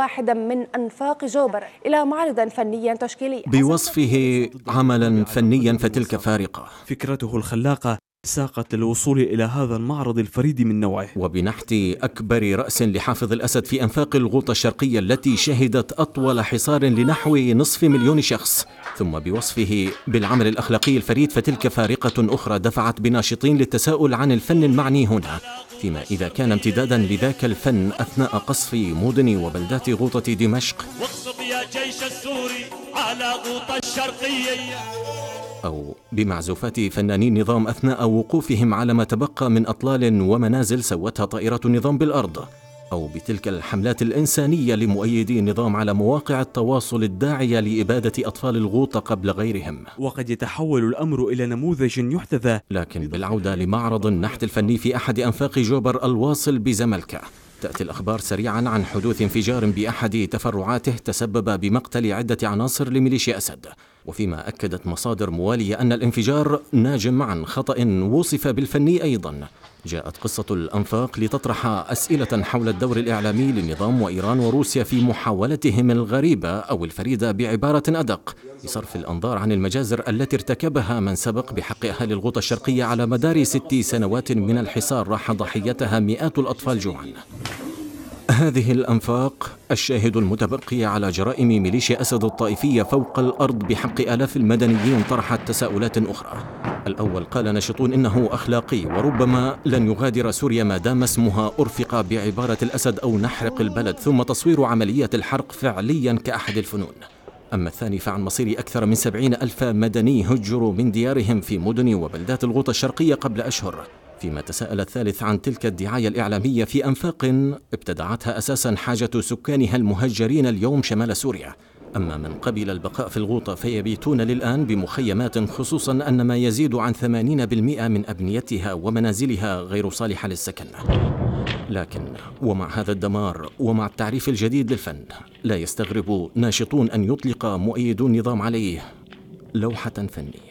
واحدا من أنفاق جوبر إلى معرضا فنيا تشكيليا بوصفه عملا فنيا فتلك فارقة فكرته الخلاقة ساقت للوصول إلى هذا المعرض الفريد من نوعه وبنحت أكبر رأس لحافظ الأسد في أنفاق الغوطة الشرقية التي شهدت أطول حصار لنحو نصف مليون شخص ثم بوصفه بالعمل الأخلاقي الفريد فتلك فارقة أخرى دفعت بناشطين للتساؤل عن الفن المعني هنا فيما إذا كان امتدادا لذاك الفن أثناء قصف مدن وبلدات غوطة دمشق يا جيش السوري على غوطة الشرقية أو بمعزوفات فناني النظام أثناء وقوفهم على ما تبقى من أطلال ومنازل سوتها طائرة النظام بالأرض أو بتلك الحملات الإنسانية لمؤيدي النظام على مواقع التواصل الداعية لإبادة أطفال الغوطة قبل غيرهم وقد يتحول الأمر إلى نموذج يحتذى لكن بالعودة لمعرض النحت الفني في أحد أنفاق جوبر الواصل بزملكة تأتي الأخبار سريعا عن حدوث انفجار بأحد تفرعاته تسبب بمقتل عدة عناصر لميليشيا أسد وفيما أكدت مصادر موالية أن الانفجار ناجم عن خطأ وصف بالفني أيضا جاءت قصة الأنفاق لتطرح أسئلة حول الدور الإعلامي للنظام وإيران وروسيا في محاولتهم الغريبة أو الفريدة بعبارة أدق لصرف الأنظار عن المجازر التي ارتكبها من سبق بحق أهالي الغوطة الشرقية على مدار ست سنوات من الحصار راح ضحيتها مئات الأطفال جوعا هذه الأنفاق الشاهد المتبقي على جرائم ميليشيا أسد الطائفية فوق الأرض بحق آلاف المدنيين طرحت تساؤلات أخرى الأول قال ناشطون إنه أخلاقي وربما لن يغادر سوريا ما دام اسمها أرفق بعبارة الأسد أو نحرق البلد ثم تصوير عملية الحرق فعليا كأحد الفنون أما الثاني فعن مصير أكثر من سبعين ألف مدني هجروا من ديارهم في مدن وبلدات الغوطة الشرقية قبل أشهر فيما تساءل الثالث عن تلك الدعاية الإعلامية في أنفاق ابتدعتها أساسا حاجة سكانها المهجرين اليوم شمال سوريا أما من قبل البقاء في الغوطة فيبيتون للآن بمخيمات خصوصا أن ما يزيد عن 80% من أبنيتها ومنازلها غير صالحة للسكن لكن ومع هذا الدمار ومع التعريف الجديد للفن لا يستغرب ناشطون أن يطلق مؤيدو النظام عليه لوحة فنية